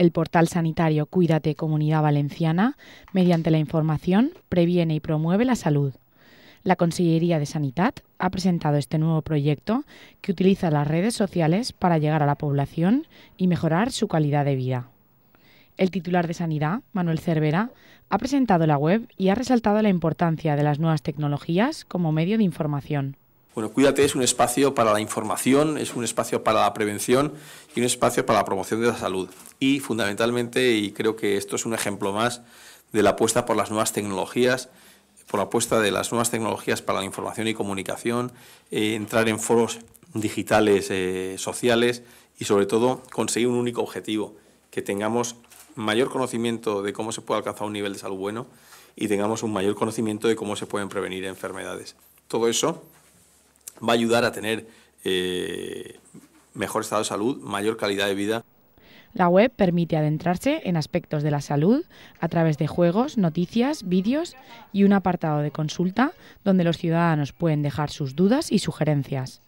el portal sanitario Cuídate Comunidad Valenciana, mediante la información, previene y promueve la salud. La Consellería de Sanidad ha presentado este nuevo proyecto que utiliza las redes sociales para llegar a la población y mejorar su calidad de vida. El titular de Sanidad, Manuel Cervera, ha presentado la web y ha resaltado la importancia de las nuevas tecnologías como medio de información. Bueno, Cuídate es un espacio para la información, es un espacio para la prevención y un espacio para la promoción de la salud. Y fundamentalmente, y creo que esto es un ejemplo más de la apuesta por las nuevas tecnologías, por la apuesta de las nuevas tecnologías para la información y comunicación, eh, entrar en foros digitales eh, sociales y sobre todo conseguir un único objetivo, que tengamos mayor conocimiento de cómo se puede alcanzar un nivel de salud bueno y tengamos un mayor conocimiento de cómo se pueden prevenir enfermedades. Todo eso va a ayudar a tener eh, mejor estado de salud, mayor calidad de vida. La web permite adentrarse en aspectos de la salud a través de juegos, noticias, vídeos y un apartado de consulta donde los ciudadanos pueden dejar sus dudas y sugerencias.